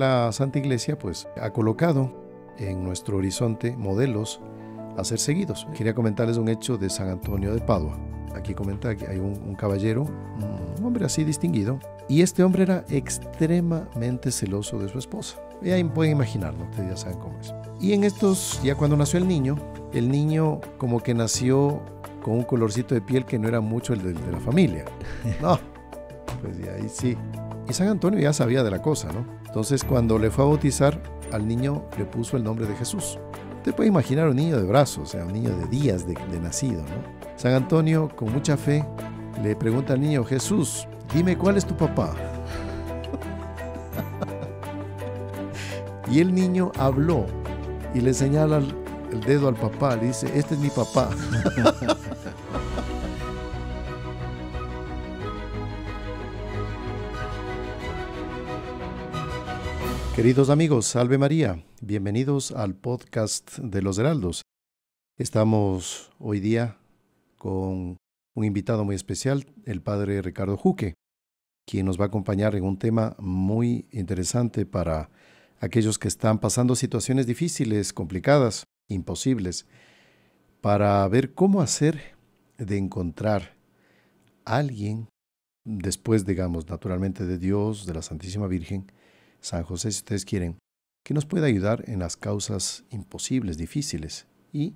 La Santa Iglesia pues ha colocado en nuestro horizonte modelos a ser seguidos. Quería comentarles un hecho de San Antonio de Padua. Aquí comenta que hay un, caballero, un hombre así distinguido, y este hombre era extremadamente celoso de su esposa. Ya pueden imaginarlo, ustedes ya saben cómo es. Y en estos, ya cuando nació el niño, el niño como que nació con un colorcito de piel que no era mucho el de, de la familia. No, pues de ahí sí. Y San Antonio ya sabía de la cosa, ¿no? Entonces cuando le fue a bautizar, al niño le puso el nombre de Jesús. ¿Te puede imaginar un niño de brazos, o sea, un niño de días de, nacido. ¿no? San Antonio, con mucha fe, le pregunta al niño, Jesús, dime cuál es tu papá. y el niño habló y le señala el dedo al papá, le dice, este es mi papá. Queridos amigos, salve María, bienvenidos al podcast de los Heraldos. Estamos hoy día con un invitado muy especial, el padre Ricardo Juque, quien nos va a acompañar en un tema muy interesante para aquellos que están pasando situaciones difíciles, complicadas, imposibles, para ver cómo hacer de encontrar a alguien, después, digamos, naturalmente de Dios, de la Santísima Virgen, San José, si ustedes quieren, que nos pueda ayudar en las causas imposibles, difíciles. Y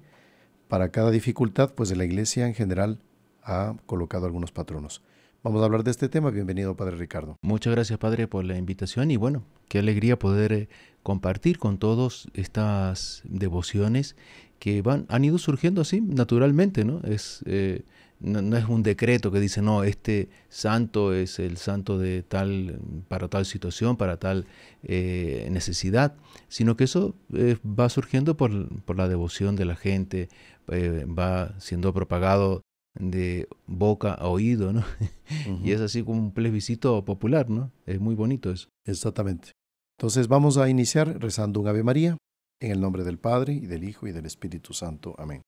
para cada dificultad, pues la iglesia en general ha colocado algunos patronos. Vamos a hablar de este tema. Bienvenido, Padre Ricardo. Muchas gracias, Padre, por la invitación y bueno, qué alegría poder eh, compartir con todos estas devociones que van, han ido surgiendo así naturalmente, ¿no? Es, eh, no, es un decreto que dice, no, este santo es el santo de tal, para tal situación, para tal eh, necesidad, sino que eso eh, va surgiendo por, la devoción de la gente, eh, va siendo propagado de boca a oído, ¿no? Y es así como un plebiscito popular, ¿no? Es muy bonito eso. Exactamente. Entonces vamos a iniciar rezando un Ave María, en el nombre del Padre, y del Hijo, y del Espíritu Santo. Amén.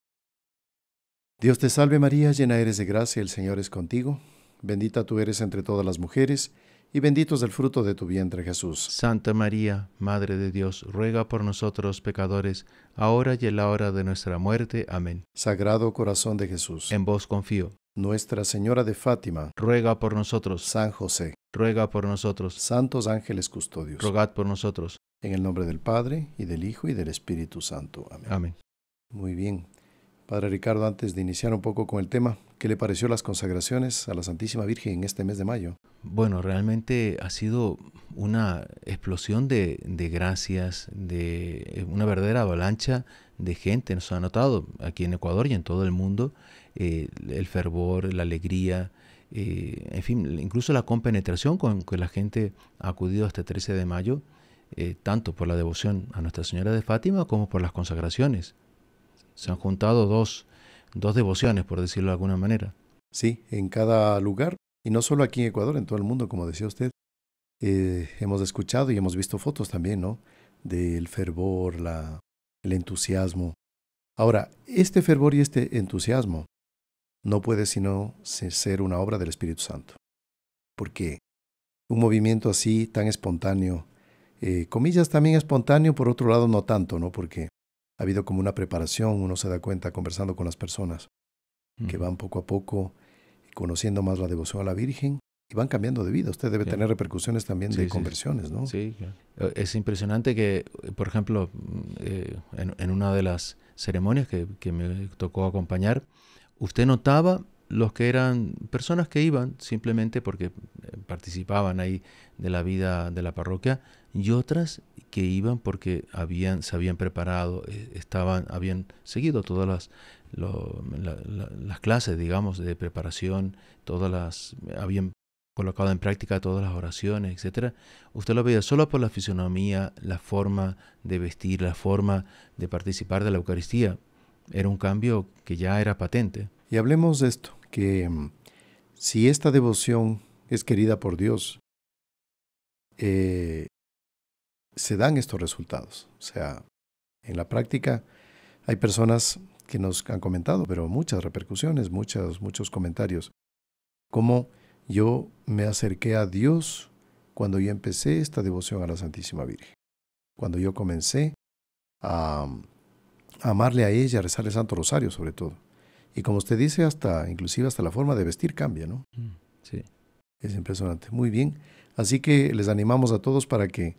Dios te salve María, llena eres de gracia, el Señor es contigo. Bendita tú eres entre todas las mujeres, y bendito es el fruto de tu vientre Jesús. Santa María, Madre de Dios, ruega por nosotros pecadores, ahora y en la hora de nuestra muerte. Amén. Sagrado corazón de Jesús. En vos confío. Nuestra Señora de Fátima, ruega por nosotros. San José, ruega por nosotros. Santos ángeles custodios, rogad por nosotros. En el nombre del Padre, y del Hijo, y del Espíritu Santo. Amén. Amén. Muy bien, Padre Ricardo, antes de iniciar un poco con el tema, ¿qué le pareció las consagraciones a la Santísima Virgen en este mes de mayo? Bueno, realmente ha sido una explosión de, gracias, de eh, una verdadera avalancha de gente. Nos ha notado aquí en Ecuador y en todo el mundo eh, el fervor, la alegría, eh, en fin, incluso la compenetración con que la gente ha acudido hasta el 13 de mayo, tanto por la devoción a Nuestra Señora de Fátima como por las consagraciones se han juntado dos, dos devociones, por decirlo de alguna manera. Sí, en cada lugar, y no solo aquí en Ecuador, en todo el mundo, como decía usted, eh, hemos escuchado y hemos visto fotos también, ¿no? Del fervor, el entusiasmo. Ahora, este fervor y este entusiasmo no puede sino ser una obra del Espíritu Santo. Porque un movimiento así, tan espontáneo, eh, comillas también espontáneo, por otro lado no tanto, ¿no? Porque ha habido como una preparación, uno se da cuenta conversando con las personas que van poco a poco conociendo más la devoción a la Virgen y van cambiando de vida. Usted debe tener repercusiones también de conversiones, ¿no? Sí, eh, es impresionante que, por ejemplo, mm, eh, en, una de las ceremonias que, que me tocó acompañar, usted notaba los que eran personas que iban simplemente porque eh, participaban ahí de la vida de la parroquia, y otras que iban porque habían, se habían preparado, eh, estaban, habían seguido todas las, las clases, digamos, de preparación, todas las, habían colocado en práctica todas las oraciones, etc. usted lo veía solo por la fisonomía, la forma de vestir, la forma de participar de la Eucaristía. Era un cambio que ya era patente. Y hablemos de esto, que mm, si esta devoción es querida por Dios, eh, se dan estos resultados. O sea, en la práctica hay personas que nos han comentado, pero muchas repercusiones, muchos, muchos comentarios, cómo yo me acerqué a Dios cuando yo empecé esta devoción a la Santísima Virgen, cuando yo comencé a, amarle a ella, a rezarle Santo Rosario sobre todo. Y como usted dice, hasta inclusive hasta la forma de vestir cambia, ¿no? Mm, sí. Es impresionante. Muy bien. Así que les animamos a todos para que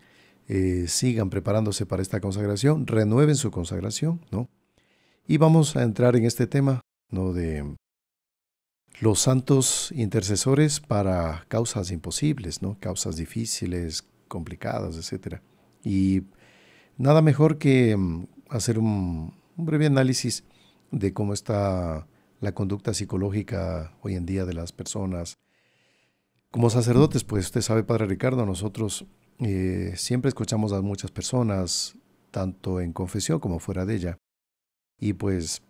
eh, sigan preparándose para esta consagración, renueven su consagración, ¿no? Y vamos a entrar en este tema, ¿no? De los santos intercesores para causas imposibles, ¿no? Causas difíciles, complicadas, etc. Y nada mejor que mm, hacer un breve análisis de cómo está la conducta psicológica hoy en día de las personas. Como sacerdotes, pues usted sabe, Padre Ricardo, nosotros eh, siempre escuchamos a muchas personas, tanto en confesión como fuera de ella, y pues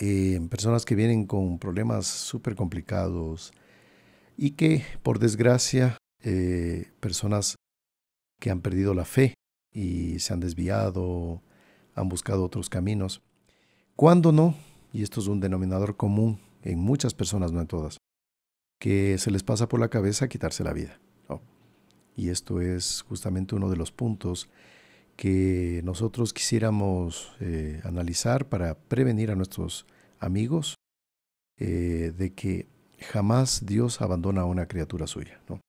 eh, personas que vienen con problemas súper complicados y que, por desgracia, eh, personas que han perdido la fe y se han desviado, han buscado otros caminos. ¿Cuándo no, y esto es un denominador común en muchas personas, no en todas, que se les pasa por la cabeza quitarse la vida. Y esto es justamente uno de los puntos que nosotros quisiéramos eh, analizar para prevenir a nuestros amigos eh, de que jamás Dios abandona a una criatura suya, ¿no?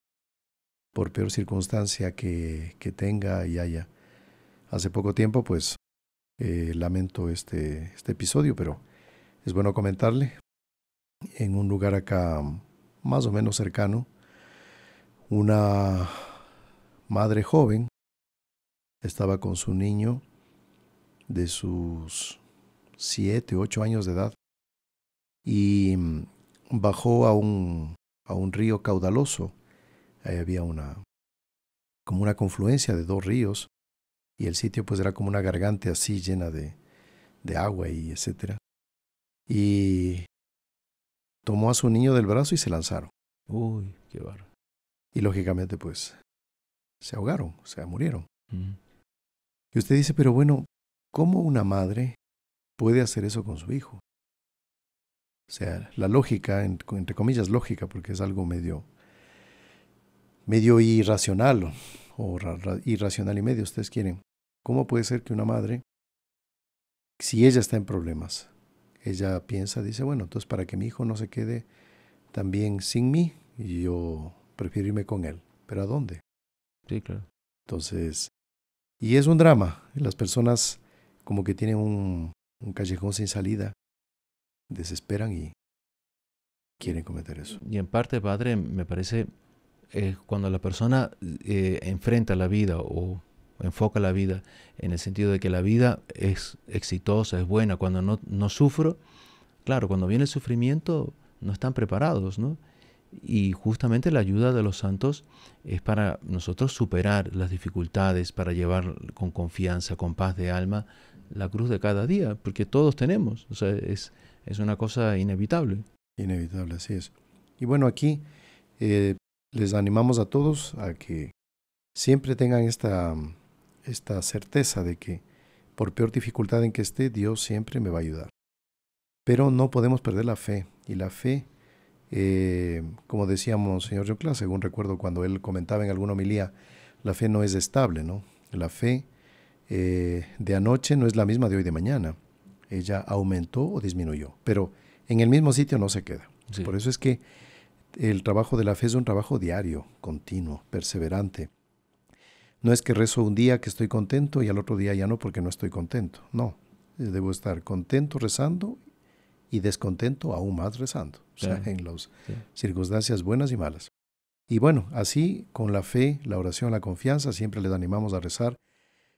por peor circunstancia que, que, tenga y haya. Hace poco tiempo, pues, eh, lamento este, este episodio, pero es bueno comentarle. En un lugar acá más o menos cercano, una madre joven, estaba con su niño de sus siete, ocho años de edad y mm, bajó a un, a un río caudaloso. Ahí había una como una confluencia de dos ríos y el sitio pues era como una garganta así llena de, agua y etcétera. Y tomó a su niño del brazo y se lanzaron. Uy, qué Y lógicamente pues se ahogaron, o sea, murieron. Mm. Y usted dice, pero bueno, ¿cómo una madre puede hacer eso con su hijo? O sea, la lógica, entre comillas lógica, porque es algo medio, medio irracional, o irracional y medio, ustedes quieren. ¿Cómo puede ser que una madre, si ella está en problemas, ella piensa, dice, bueno, entonces para que mi hijo no se quede también sin mí, yo prefiero irme con él. ¿Pero a dónde? Sí, claro. Entonces, y es un drama. Las personas como que tienen un, callejón sin salida, desesperan y quieren cometer eso. Y en parte, padre, me parece, eh, cuando la persona eh, enfrenta la vida o enfoca la vida en el sentido de que la vida es exitosa, es buena, cuando no sufro, claro, cuando viene el sufrimiento no están preparados, ¿no? Y justamente la ayuda de los santos es para nosotros superar las dificultades, para llevar con confianza, con paz de alma, la cruz de cada día, porque todos tenemos. O sea, es, una cosa inevitable. Inevitable, así es. Y bueno, aquí eh, les animamos a todos a que siempre tengan esta, esta certeza de que por peor dificultad en que esté, Dios siempre me va a ayudar. Pero no podemos perder la fe, y la fe eh, como decíamos, señor Yocla, según recuerdo cuando él comentaba en alguna homilía, la fe no es estable, ¿no? La fe eh, de anoche no es la misma de hoy de mañana. Ella aumentó o disminuyó, pero en el mismo sitio no se queda. Por eso es que el trabajo de la fe es un trabajo diario, continuo, perseverante. No es que rezo un día que estoy contento y al otro día ya no porque no estoy contento. No, eh, debo estar contento rezando y descontento aún más rezando, o sea, en las circunstancias buenas y malas. Y bueno, así con la fe, la oración, la confianza, siempre les animamos a rezar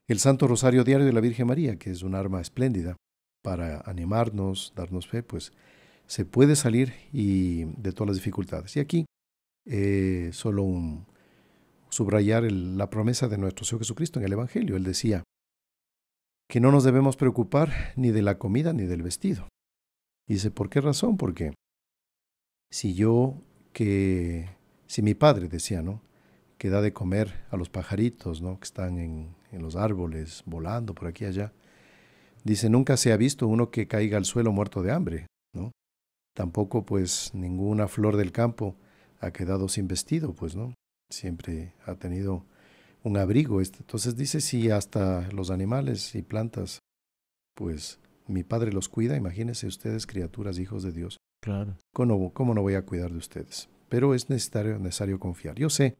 el Santo Rosario Diario de la Virgen María, que es un arma espléndida para animarnos, darnos fe, pues se puede salir y de todas las dificultades. Y aquí eh, solo subrayar la promesa de nuestro Señor Jesucristo en el Evangelio. Él decía que no nos debemos preocupar ni de la comida ni del vestido, dice, ¿por qué razón? Porque si yo que, si mi padre decía, ¿no? Que da de comer a los pajaritos, ¿no? Que están en, los árboles, volando por aquí y allá. Dice, nunca se ha visto uno que caiga al suelo muerto de hambre, ¿no? Tampoco, pues, ninguna flor del campo ha quedado sin vestido, pues, ¿no? Siempre ha tenido un abrigo. Este". Entonces dice, si hasta los animales y plantas, pues, mi padre los cuida, imagínense ustedes, criaturas, hijos de Dios. Claro. ¿Cómo, no voy a cuidar de ustedes? Pero es necesario, confiar. Yo sé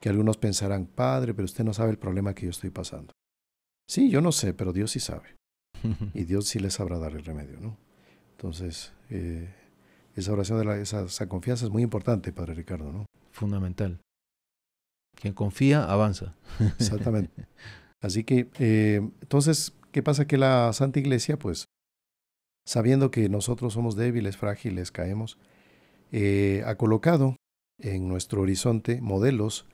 que algunos pensarán, padre, pero usted no sabe el problema que yo estoy pasando. Sí, yo no sé, pero Dios sí sabe. y Dios sí les sabrá dar el remedio, ¿no? Entonces, eh, esa oración de la, esa, confianza es muy importante, Padre Ricardo, ¿no? Fundamental. Quien confía, avanza. Exactamente. Así que, eh, entonces, ¿Qué pasa? Que la Santa Iglesia, pues, sabiendo que nosotros somos débiles, frágiles, caemos, eh, ha colocado en nuestro horizonte modelos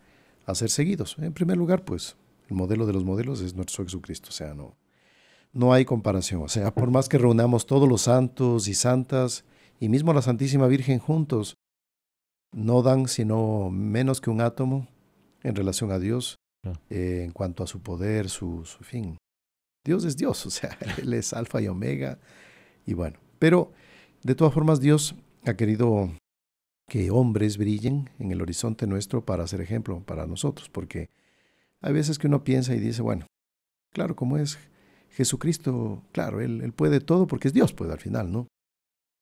a ser seguidos. En primer lugar, pues, el modelo de los modelos es nuestro Jesucristo, o sea, no, no hay comparación. O sea, por más que reunamos todos los santos y santas, y mismo la Santísima Virgen juntos, no dan sino menos que un átomo en relación a Dios ah. eh, en cuanto a su poder, su fin. Dios es Dios, o sea, Él es alfa y omega. Y bueno, pero de todas formas Dios ha querido que hombres brillen en el horizonte nuestro para ser ejemplo para nosotros, porque hay veces que uno piensa y dice, bueno, claro, como es Jesucristo, claro, él, puede todo porque es Dios, puede al final, ¿no?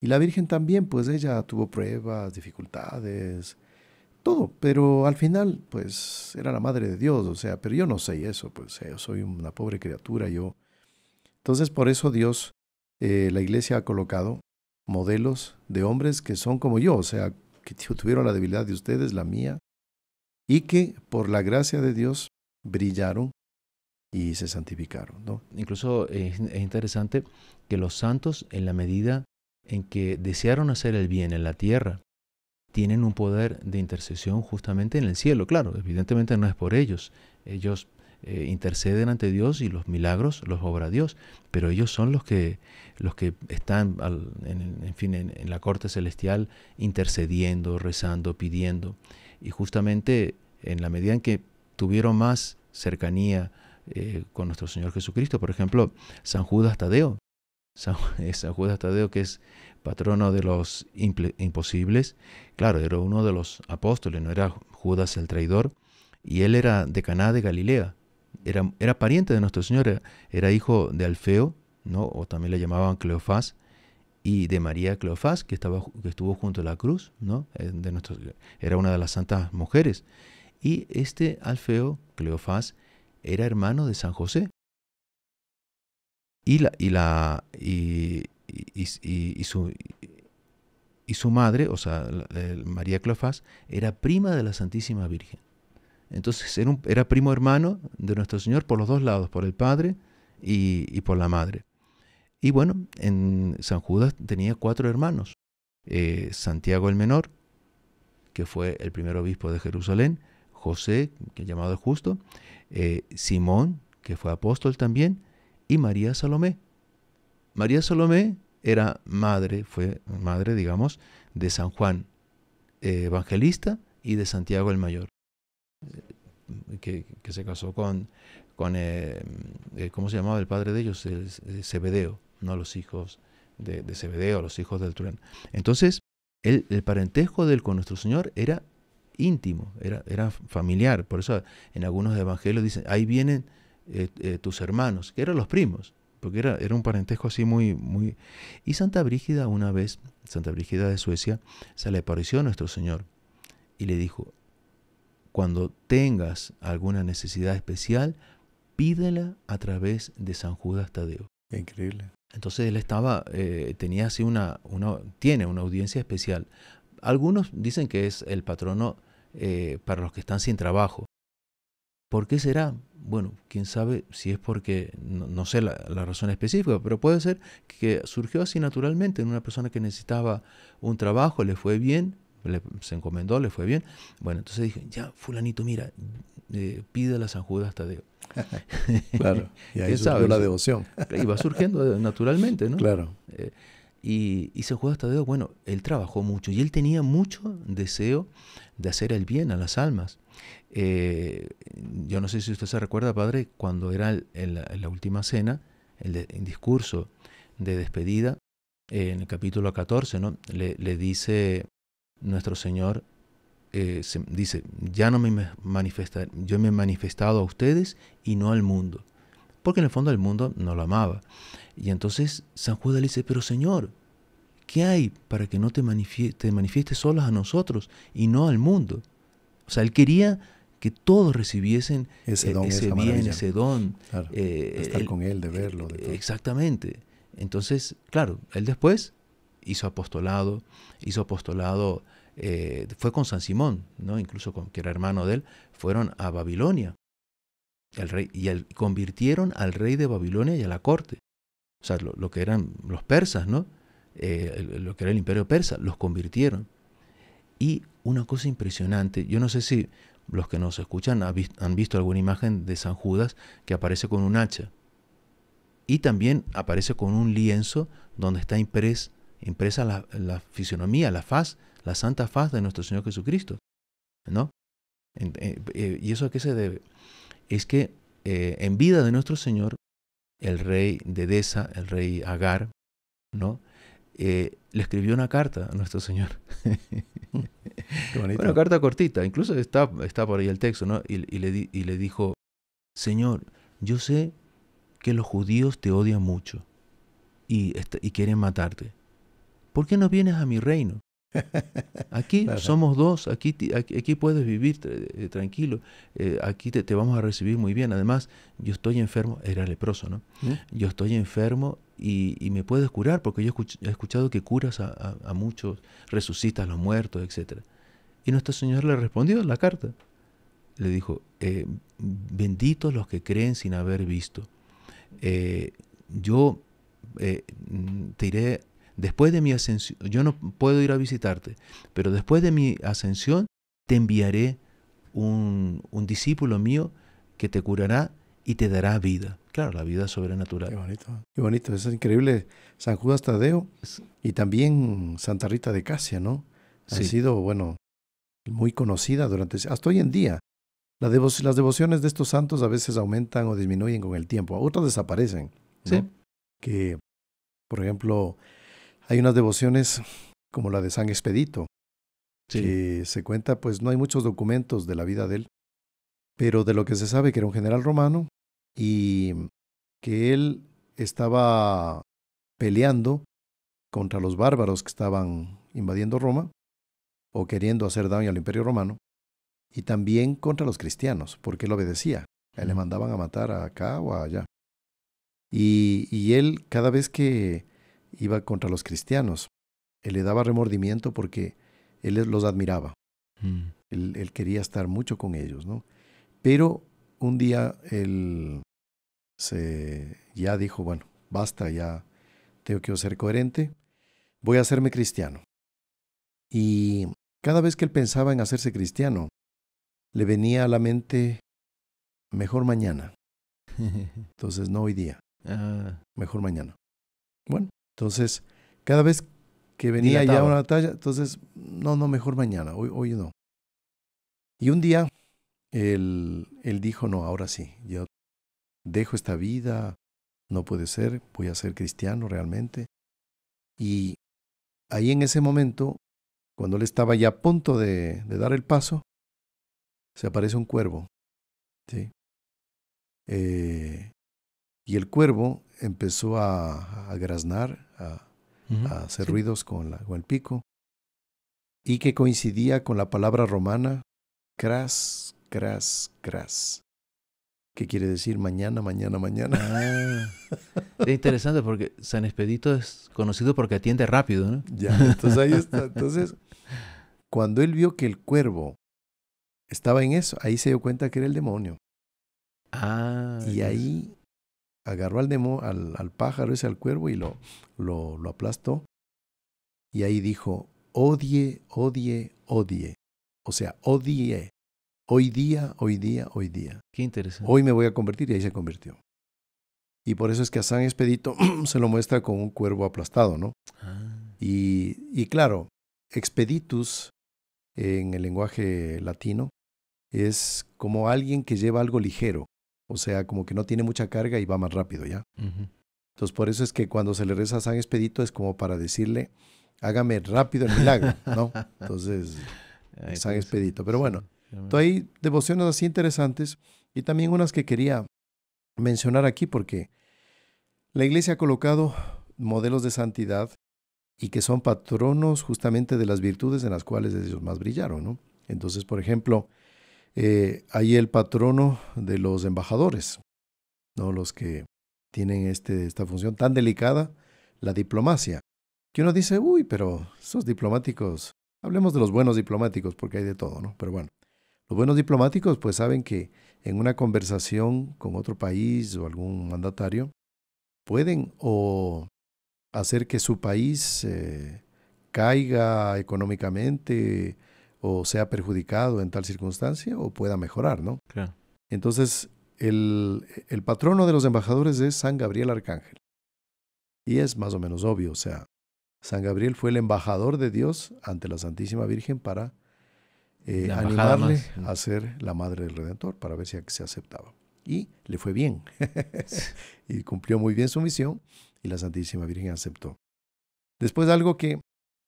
Y la Virgen también, pues ella tuvo pruebas, dificultades, todo, pero al final, pues era la madre de Dios, o sea, pero yo no sé eso, pues eh, yo soy una pobre criatura, yo. Entonces, por eso Dios, eh, la iglesia ha colocado modelos de hombres que son como yo, o sea, que tuvieron la debilidad de ustedes, la mía, y que por la gracia de Dios brillaron y se santificaron. ¿no? Incluso es interesante que los santos, en la medida en que desearon hacer el bien en la tierra, tienen un poder de intercesión justamente en el cielo. Claro, evidentemente no es por ellos. Ellos eh, interceden ante Dios y los milagros los obra Dios, pero ellos son los que, los que están, en, fin, en, la corte celestial intercediendo, rezando, pidiendo. Y justamente en la medida en que tuvieron más cercanía eh, con nuestro Señor Jesucristo, por ejemplo, San Judas Tadeo, Eh, San Judas Tadeo, que es patrono de los imposibles, claro, era uno de los apóstoles, no era Judas el traidor, y él era de Caná de Galilea, era, pariente de nuestro Señor, era, hijo de Alfeo, ¿no? o también le llamaban Cleofás, y de María Cleofás, que, estaba, que estuvo junto a la cruz, ¿no? Eh, de nuestro, era una de las santas mujeres. Y este Alfeo, Cleofás, era hermano de San José, y la, y y, su, madre, o sea, María Cleofás, era prima de la Santísima Virgen. Entonces era, primo hermano de nuestro Señor por los dos lados, por el Padre y, por la Madre. Y bueno, en San Judas tenía cuatro hermanos. Eh, Santiago el Menor, que fue el primer obispo de Jerusalén, José, que llamado justo, eh, Simón, que fue apóstol también, y María Salomé. María Salomé era madre, fue madre, digamos, de San Juan eh, Evangelista y de Santiago el Mayor, eh, que, que, se casó con, con eh, ¿cómo se llamaba el padre de ellos? El, Cebedeo, no los hijos de, de Cebedeo, los hijos del Trueno. Entonces, el, el, parentesco de él con nuestro Señor era íntimo, era, era familiar. Por eso en algunos evangelios dicen, ahí vienen eh, eh, tus hermanos, que eran los primos, porque era, era un parentesco así muy, muy... Y Santa Brígida una vez, Santa Brígida de Suecia, se le apareció a nuestro Señor y le dijo, cuando tengas alguna necesidad especial, pídela a través de San Judas Tadeo. Increíble. Entonces él estaba, eh, tenía así una, tiene una audiencia especial. Algunos dicen que es el patrono para los que están sin trabajo, ¿Por qué será? Bueno, quién sabe si es porque, no, sé la, razón específica, pero puede ser que surgió así naturalmente en una persona que necesitaba un trabajo, le fue bien, se encomendó, le fue bien. Bueno, entonces dije, ya, fulanito, mira, eh, pídele a San Judas Tadeo. claro, y ahí surgió la devoción. y va surgiendo naturalmente, ¿no? Claro. Eh, y San Judas Tadeo, bueno, él trabajó mucho y él tenía mucho deseo de hacer el bien a las almas. Eh, yo no sé si usted se recuerda, padre, cuando era en la última cena, el, el discurso de despedida, eh, en el capítulo 14, ¿no? le, dice nuestro Señor, eh, dice, ya no me yo me he manifestado a ustedes y no al mundo. Porque en el fondo el mundo no lo amaba. Y entonces San Judas le dice, pero Señor, ¿qué hay para que no te, manifiestes, solos a nosotros y no al mundo? O sea, él quería que todos recibiesen ese e-, don, ese bien, ese don. Eh, estar eh, con él, de eh, verlo. De todo. Exactamente. Entonces, claro, él después hizo apostolado, hizo apostolado, fue con San Simón, ¿no? incluso con, que era hermano de él, fueron a Babilonia. El rey, y el, convirtieron al rey de Babilonia y a la corte. O sea, lo que eran los persas, ¿no? Eh, lo que era el imperio persa, los convirtieron. Y una cosa impresionante, yo no sé si los que nos escuchan han visto alguna imagen de San Judas que aparece con un hacha. Y también aparece con un lienzo donde está impresa la, la, fisionomía, la faz, la santa faz de nuestro Señor Jesucristo. ¿No? Eh, eh, ¿Y eso a qué se debe? Es que en vida de nuestro Señor, el rey de desa el rey Agar, ¿no? Eh, le escribió una carta a nuestro Señor. Bueno, una carta cortita, incluso está, está por ahí el texto, ¿no? Y, le dijo, Señor, yo sé que los judíos te odian mucho y, y quieren matarte. ¿Por qué no vienes a mi reino? Aquí somos dos, aquí, aquí, puedes vivir eh, eh, tranquilo, eh, aquí te, vamos a recibir muy bien. Además, yo estoy enfermo, era leproso, ¿no? Yo estoy enfermo y, me puedes curar, porque yo he escuchado que curas a, muchos, resucitas a los muertos, etc. Y nuestro Señor le respondió en la carta. Le dijo, benditos los que creen sin haber visto. yo te iré después de mi ascensión, yo no puedo ir a visitarte, pero después de mi ascensión te enviaré un, discípulo mío que te curará y te dará vida. Claro, la vida sobrenatural. Qué bonito, qué bonito, es increíble. San Judas Tadeo y también Santa Rita de Casia, ¿no? Ha sido, bueno, muy conocida durante, hasta hoy en día. las devociones de estos santos a veces aumentan o disminuyen con el tiempo, otras desaparecen. Sí. Que, por ejemplo, hay unas devociones como la de San Expedito, que se cuenta, pues no hay muchos documentos de la vida de él, pero de lo que se sabe que era un general romano y que él estaba peleando contra los bárbaros que estaban invadiendo Roma o queriendo hacer daño al imperio romano, y también contra los cristianos, porque él obedecía, le mandaban a matar acá o allá. y él cada vez que iba contra los cristianos. Él le daba remordimiento porque él los admiraba. Mm. Él, él, quería estar mucho con ellos, ¿no? Pero un día él se, ya dijo, bueno, basta, ya tengo que ser coherente, voy a hacerme cristiano. Y cada vez que él pensaba en hacerse cristiano, le venía a la mente, mejor mañana. Entonces, no hoy día, ah. mejor mañana. Bueno, entonces, cada vez que venía ya una batalla, entonces, no, no, mejor mañana, hoy, no. Y un día, él, él dijo, no, ahora sí, yo dejo esta vida, no puede ser, voy a ser cristiano realmente. Y ahí en ese momento, cuando él estaba ya a punto de, de dar el paso, se aparece un cuervo. ¿sí? Eh, y el cuervo empezó a, graznar, a, hacer ruidos con, el pico, y que coincidía con la palabra romana cras, cras, cras. ¿Qué quiere decir mañana, mañana, mañana? Ah, es interesante porque San Expedito es conocido porque atiende rápido, ¿no? Ya, entonces ahí está. Entonces, cuando él vio que el cuervo estaba en eso, ahí se dio cuenta que era el demonio. Ah. Y ahí agarró al, demo, al, pájaro ese, al cuervo, y lo, lo, aplastó. Y ahí dijo, odie, odie, odie. O sea, odie. Hoy día, hoy día, hoy día. Qué interesante. Hoy me voy a convertir y ahí se convirtió. Y por eso es que a San Expedito se lo muestra con un cuervo aplastado, ¿no? Ah. y, claro, expeditus en el lenguaje latino es como alguien que lleva algo ligero, o sea, como que no tiene mucha carga y va más rápido, ¿ya? Entonces, por eso es que cuando se le reza San Expedito es como para decirle, hágame rápido el milagro, ¿no? Entonces, San pues, Expedito. Pero bueno, hay devociones así interesantes y también unas que quería mencionar aquí porque la iglesia ha colocado modelos de santidad y que son patronos justamente de las virtudes en las cuales ellos más brillaron, ¿no? Entonces, por ejemplo, eh, ahí el patrono de los embajadores, ¿no? los que tienen este, esta función tan delicada, la diplomacia. Que uno dice, uy, pero esos diplomáticos, hablemos de los buenos diplomáticos, porque hay de todo, ¿no? Pero bueno, los buenos diplomáticos pues saben que en una conversación con otro país o algún mandatario, pueden o hacer que su país eh, caiga económicamente, o sea perjudicado en tal circunstancia o pueda mejorar, ¿no? Claro. Entonces, el, patrono de los embajadores es San Gabriel Arcángel. Y es más o menos obvio, o sea, San Gabriel fue el embajador de Dios ante la Santísima Virgen para eh, animarle a mm. ser la madre del Redentor, para ver si se aceptaba. Y le fue bien. y cumplió muy bien su misión y la Santísima Virgen aceptó. Después algo que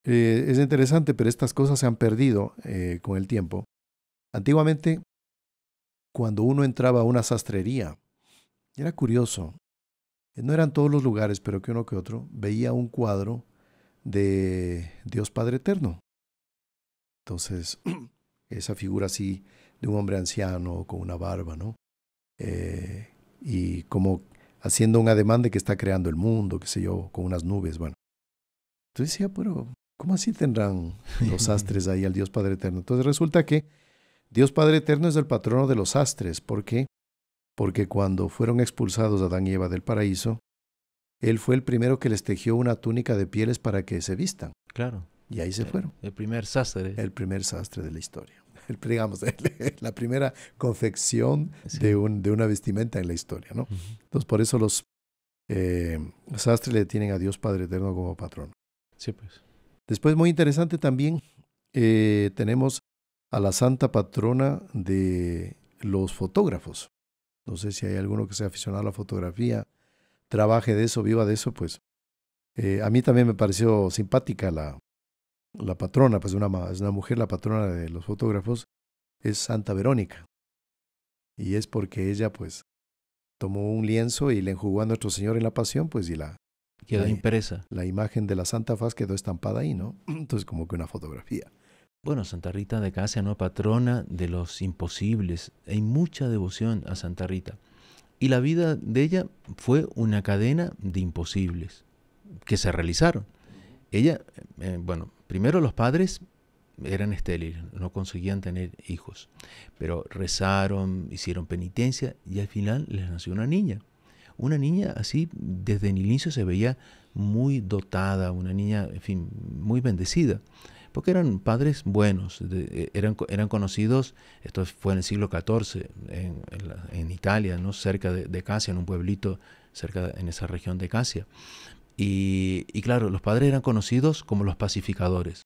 eh, es interesante, pero estas cosas se han perdido eh, con el tiempo. Antiguamente, cuando uno entraba a una sastrería, era curioso. Eh, no eran todos los lugares, pero que uno que otro veía un cuadro de Dios Padre Eterno. Entonces, esa figura así de un hombre anciano con una barba, ¿no? y como haciendo un ademán de que está creando el mundo, qué sé yo, con unas nubes, bueno. Entonces decía, pero ¿Cómo así tendrán los astres ahí al Dios Padre Eterno? Entonces resulta que Dios Padre Eterno es el patrono de los astres. ¿Por qué? Porque cuando fueron expulsados Adán y Eva del paraíso, Él fue el primero que les tejió una túnica de pieles para que se vistan. Claro. Y ahí se fueron. El primer sastre. El primer sastre de la historia. digamos, la primera confección de, un, de, una vestimenta en la historia. ¿no? Entonces, por eso los eh, sastres le tienen a Dios Padre Eterno como patrón. Sí, pues. Después, muy interesante también, eh, tenemos a la santa patrona de los fotógrafos. No sé si hay alguno que sea aficionado a la fotografía, trabaje de eso, viva de eso, pues eh, a mí también me pareció simpática la, patrona, pues es una mujer, la patrona de los fotógrafos, es Santa Verónica. Y es porque ella pues tomó un lienzo y le enjugó a nuestro Señor en la pasión, pues y la, Quedó impresa. La imagen de la Santa Faz quedó estampada ahí, ¿no? Entonces como que una fotografía. Bueno, Santa Rita de Casia, ¿no? Patrona de los imposibles. Hay mucha devoción a Santa Rita. Y la vida de ella fue una cadena de imposibles que se realizaron. Ella, eh, bueno, primero los padres eran estériles, no conseguían tener hijos, pero rezaron, hicieron penitencia y al final les nació una niña una niña así desde el inicio se veía muy dotada, una niña, en fin, muy bendecida, porque eran padres buenos, eh, eran, eran conocidos, esto fue en el siglo XIV, en, Italia, ¿no? cerca de, de, Casia, en un pueblito cerca en esa región de Casia. Y, y claro, los padres eran conocidos como los pacificadores,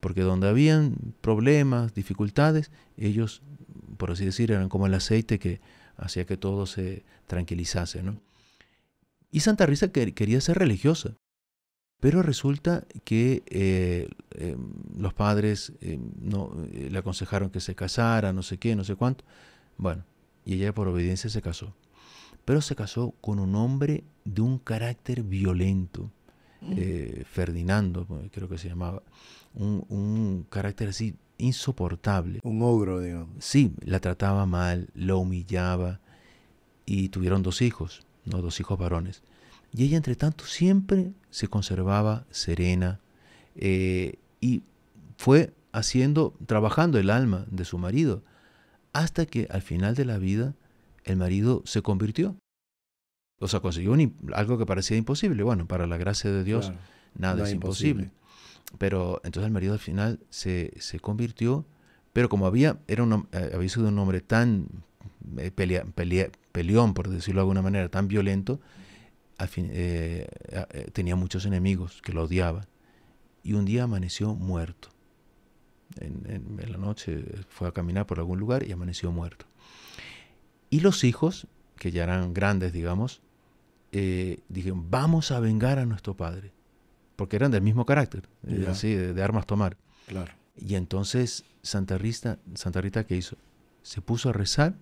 porque donde habían problemas, dificultades, ellos, por así decir, eran como el aceite que, hacía que todo se tranquilizase. Y Santa Risa quería ser religiosa, pero resulta que eh, em, los padres eh, no, eh, le aconsejaron que se casara, no sé qué, no sé cuánto. Bueno, y ella por obediencia se casó. Pero se casó con un hombre de un carácter violento, mm. Ferdinando, pues, creo que se llamaba, un, un carácter así insoportable. Un ogro, digamos. Sí, la trataba mal, la humillaba y tuvieron dos hijos, ¿no? dos hijos varones. Y ella, entre tanto, siempre se conservaba serena eh, y fue haciendo, trabajando el alma de su marido, hasta que al final de la vida el marido se convirtió. O sea, consiguió algo que parecía imposible. Bueno, para la gracia de Dios, nada es imposible. Pero entonces el marido al final se, se convirtió, pero como había, era un, eh, había sido un hombre tan eh, peleón, por decirlo de alguna manera, tan violento, eh, tenía muchos enemigos que lo odiaban. Y un día amaneció muerto. En, la noche fue a caminar por algún lugar y amaneció muerto. Y los hijos, que ya eran grandes, digamos, dijeron, vamos a vengar a nuestro padre porque eran del mismo carácter, eh, así, de, armas tomar. Claro. Y entonces Santa Rita, Santa Rita, ¿qué hizo? Se puso a rezar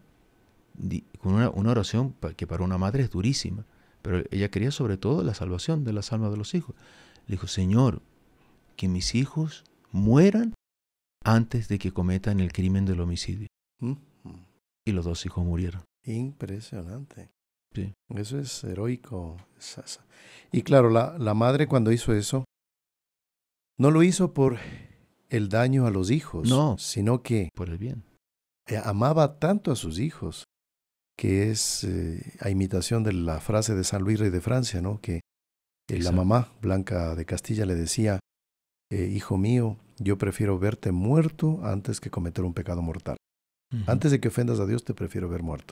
con una, oración que para una madre es durísima, pero ella quería sobre todo la salvación de las almas de los hijos. Le dijo, Señor, que mis hijos mueran antes de que cometan el crimen del homicidio. Mm. Y los dos hijos murieron. Impresionante eso es heroico. Y claro, la, madre cuando hizo eso, no lo hizo por el daño a los hijos, sino que por el bien. Eh, amaba tanto a sus hijos, que es eh, a imitación de la frase de San Luis Rey de Francia, ¿no? Que la mamá Blanca de Castilla le decía, eh, hijo mío, yo prefiero verte muerto antes que cometer un pecado mortal. Antes de que ofendas a Dios, te prefiero ver muerto.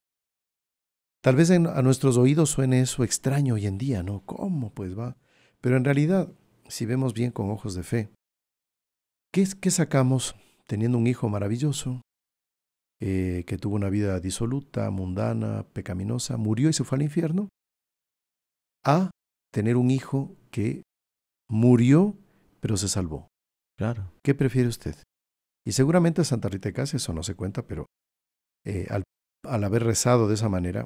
Tal vez a nuestros oídos suene eso extraño hoy en día, ¿no? ¿Cómo pues va? Pero en realidad, si vemos bien con ojos de fe, ¿qué, sacamos teniendo un hijo maravilloso eh, que tuvo una vida disoluta, mundana, pecaminosa, murió y se fue al infierno? A tener un hijo que murió pero se salvó. Claro. ¿Qué prefiere usted? Y seguramente Santa Rita de eso no se cuenta, pero eh, al haber rezado de esa manera,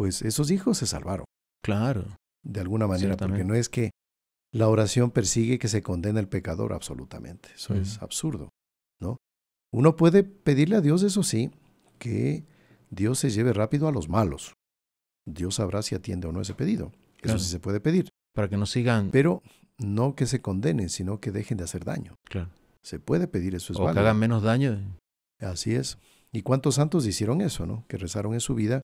pues esos hijos se salvaron. Claro. De alguna manera, porque no es que la oración persigue que se condene el pecador absolutamente. Eso es absurdo, ¿no? Uno puede pedirle a Dios, eso sí, que Dios se lleve rápido a los malos. Dios sabrá si atiende o no ese pedido. Eso sí se puede pedir. Para que no sigan. Pero no que se condenen, sino que dejen de hacer daño. Claro. Se puede pedir, eso es o que hagan menos daño. Así es. ¿Y cuántos santos hicieron eso, no? Que rezaron en su vida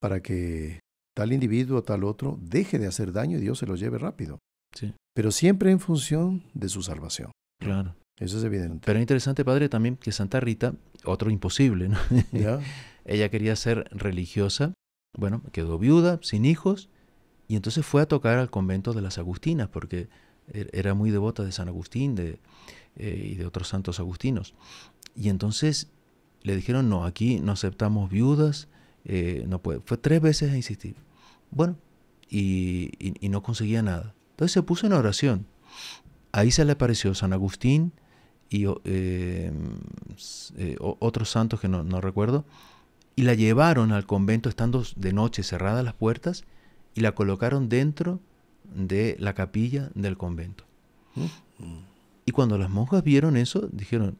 para que tal individuo, o tal otro, deje de hacer daño y Dios se lo lleve rápido. Sí. Pero siempre en función de su salvación. Claro. Eso es evidente. Pero interesante, padre, también que Santa Rita, otro imposible, ¿no? Ella quería ser religiosa, bueno, quedó viuda, sin hijos, y entonces fue a tocar al convento de las Agustinas, porque er, era muy devota de San Agustín eh, y de otros santos agustinos. Y entonces le dijeron, no, aquí no aceptamos viudas, eh, no puede. Fue tres veces a insistir. Bueno, y, no conseguía nada. Entonces se puso en oración. Ahí se le apareció San Agustín y eh, eh, otros santos que no, recuerdo, y la llevaron al convento estando de noche cerradas las puertas y la colocaron dentro de la capilla del convento. Mm. Y cuando las monjas vieron eso, dijeron...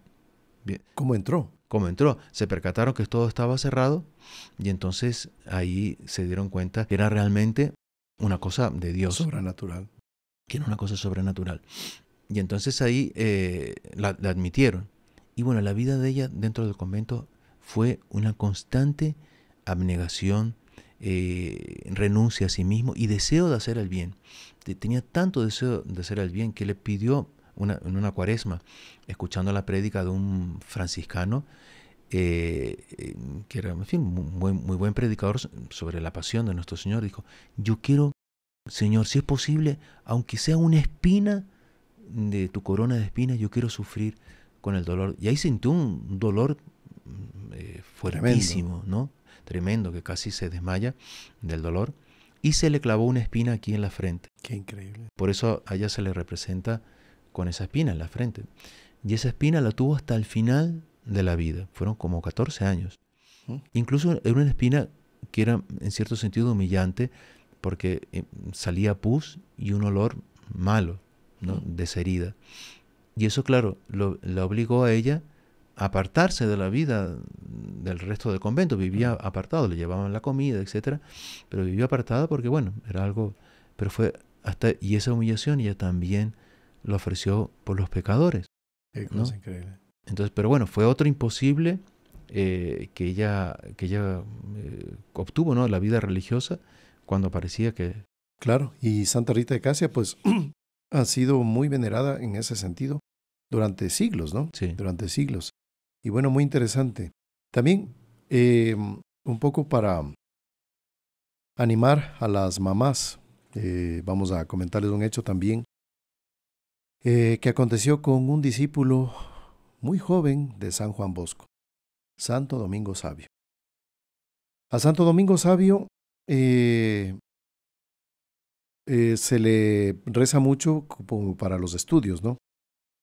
Bien, ¿Cómo entró? como entró. Se percataron que todo estaba cerrado y entonces ahí se dieron cuenta que era realmente una cosa de Dios. Sobrenatural. Que era una cosa sobrenatural. Y entonces ahí eh, la, admitieron. Y bueno, la vida de ella dentro del convento fue una constante abnegación, eh, renuncia a sí mismo y deseo de hacer el bien. Tenía tanto deseo de hacer el bien que le pidió en una cuaresma, escuchando la prédica de un franciscano, eh, eh, que era, en fin, muy, muy buen predicador sobre la pasión de nuestro Señor, dijo, yo quiero, Señor, si es posible, aunque sea una espina de tu corona de espinas, yo quiero sufrir con el dolor. Y ahí sintió un dolor mm, eh, fuertísimo, Tremendo. ¿no? Tremendo, que casi se desmaya del dolor. Y se le clavó una espina aquí en la frente. Qué increíble. Por eso allá se le representa con esa espina en la frente. Y esa espina la tuvo hasta el final de la vida. Fueron como 14 años. Incluso era una espina que era en cierto sentido humillante porque eh, salía pus y un olor malo, ¿no? herida Y eso, claro, la obligó a ella a apartarse de la vida del resto del convento. Vivía apartado, le llevaban la comida, etc. Pero vivió apartada porque, bueno, era algo... Pero fue hasta... Y esa humillación ella también lo ofreció por los pecadores. Es increíble. Entonces, pero bueno, fue otro imposible eh, que ella, que ella eh, obtuvo, ¿no? La vida religiosa cuando parecía que... Claro, y Santa Rita de Casia, pues, ha sido muy venerada en ese sentido durante siglos, ¿no? Sí. Durante siglos. Y bueno, muy interesante. También, eh, un poco para animar a las mamás, vamos a comentarles un hecho también eh, que aconteció con un discípulo muy joven de San Juan Bosco, Santo Domingo Sabio. A Santo Domingo Sabio eh, eh, se le reza mucho para los estudios, ¿no?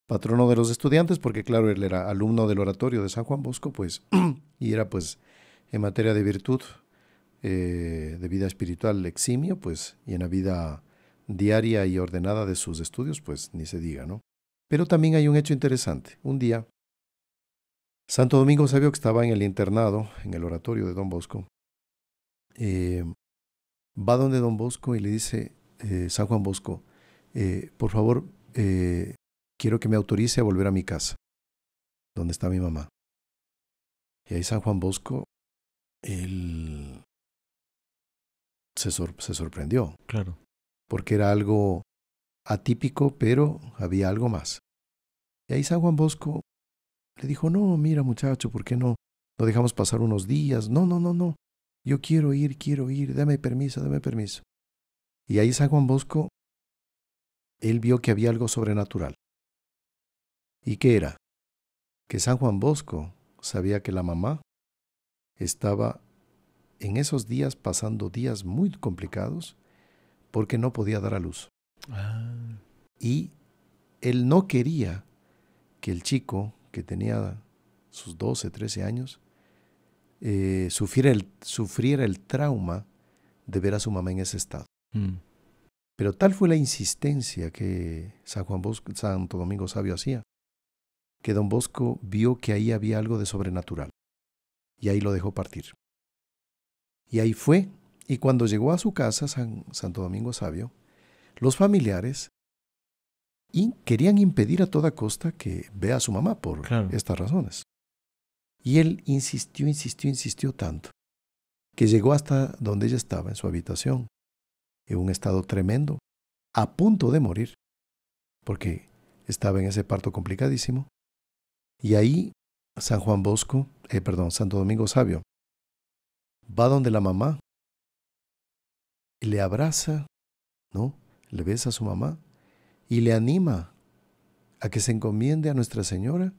Patrono de los estudiantes, porque claro, él era alumno del oratorio de San Juan Bosco, pues, y era pues en materia de virtud, de vida espiritual eximio, pues, y en la vida diaria y ordenada de sus estudios, pues ni se diga, ¿no? Pero también hay un hecho interesante. Un día, Santo Domingo sabía que estaba en el internado, en el oratorio de Don Bosco, eh, va donde Don Bosco y le dice, eh, San Juan Bosco, eh, por favor, quiero que me autorice a volver a mi casa, donde está mi mamá. Y ahí San Juan Bosco, se sorprendió. Claro porque era algo atípico, pero había algo más. Y ahí San Juan Bosco le dijo, no, mira muchacho, ¿por qué no? No dejamos pasar unos días, no, no, no, no, yo quiero ir, quiero ir, dame permiso, dame permiso. Y ahí San Juan Bosco, él vio que había algo sobrenatural. ¿Y qué era? Que San Juan Bosco sabía que la mamá estaba en esos días pasando días muy complicados porque no podía dar a luz. Ah. Y él no quería que el chico, que tenía sus 12, 13 años, eh, sufriera, el, el, trauma de ver a su mamá en ese estado. Mm. Pero tal fue la insistencia que San Juan Bosco, Santo Domingo Sabio hacía, que don Bosco vio que ahí había algo de sobrenatural. Y ahí lo dejó partir. Y ahí fue y cuando llegó a su casa, San, Santo Domingo Sabio, los familiares querían impedir a toda costa que vea a su mamá por estas razones. Y él insistió, insistió, insistió tanto, que llegó hasta donde ella estaba, en su habitación, en un estado tremendo, a punto de morir, porque estaba en ese parto complicadísimo. Y ahí San Juan Bosco, eh, perdón, Santo Domingo Sabio, va donde la mamá le abraza, ¿no? Le besa a su mamá y le anima a que se encomiende a Nuestra Señora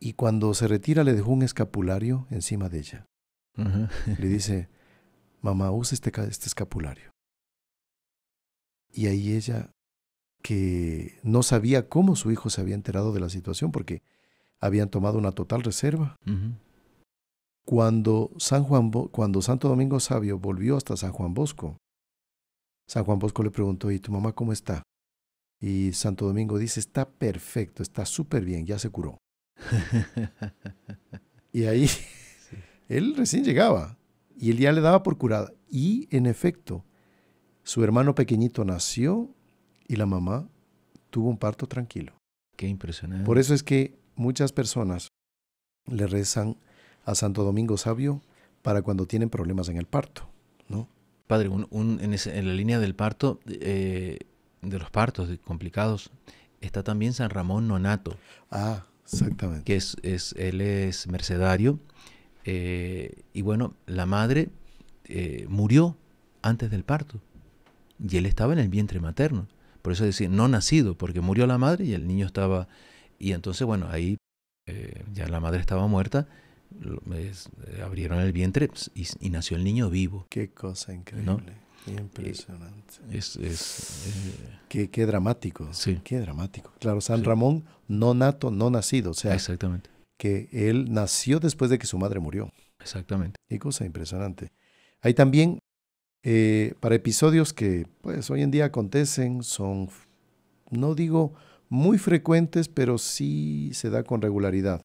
y cuando se retira le dejó un escapulario encima de ella. Le dice, mamá, usa este, este, escapulario. Y ahí ella, que no sabía cómo su hijo se había enterado de la situación, porque habían tomado una total reserva, cuando, San cuando Santo Domingo Sabio volvió hasta San Juan Bosco. San Juan Bosco le preguntó, ¿y tu mamá cómo está? Y Santo Domingo dice, está perfecto, está súper bien, ya se curó. y ahí él recién llegaba y él ya le daba por curada. Y en efecto, su hermano pequeñito nació y la mamá tuvo un parto tranquilo. Qué impresionante. Por eso es que muchas personas le rezan a Santo Domingo Sabio para cuando tienen problemas en el parto, ¿no? Padre, en, la línea del parto, eh, de los partos complicados, está también San Ramón Nonato. Ah, exactamente. Que es, él es mercedario. Eh, y bueno, la madre eh, murió antes del parto. Y él estaba en el vientre materno. Por eso decir, no nacido, porque murió la madre y el niño estaba... Y entonces, bueno, ahí ya la madre estaba muerta eh, abrieron el vientre y, nació el niño vivo. Qué cosa increíble. qué eh, Impresionante. Es, es, eh, qué, dramático. Sí. Qué dramático. Claro, San Ramón no nato, no nacido. O sea, Exactamente. que él nació después de que su madre murió. Exactamente. Qué cosa impresionante. Hay también, para episodios que pues hoy en día acontecen, son, no digo muy frecuentes, pero sí se da con regularidad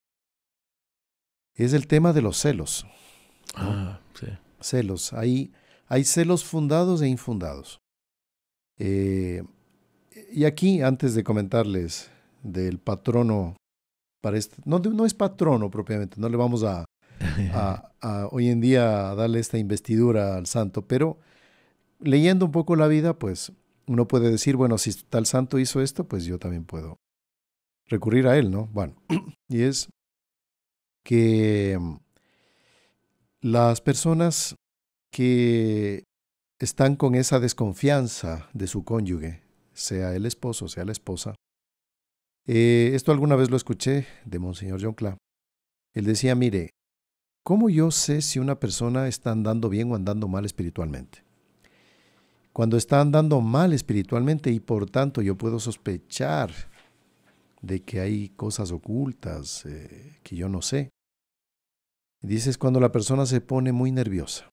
es el tema de los celos. Ah, sí. Celos. Hay, hay celos fundados e infundados. Eh, y aquí, antes de comentarles del patrono, para este, no, es patrono propiamente, no le vamos a, a, hoy en día darle esta investidura al santo, pero leyendo un poco la vida, pues uno puede decir, bueno, si tal santo hizo esto, pues yo también puedo recurrir a él, ¿no? Bueno, y es que mm, las personas que están con esa desconfianza de su cónyuge, sea el esposo, sea la esposa, eh, esto alguna vez lo escuché de Monseñor John claude Él decía, mire, ¿cómo yo sé si una persona está andando bien o andando mal espiritualmente? Cuando está andando mal espiritualmente y por tanto yo puedo sospechar de que hay cosas ocultas eh, que yo no sé. Dices cuando la persona se pone muy nerviosa,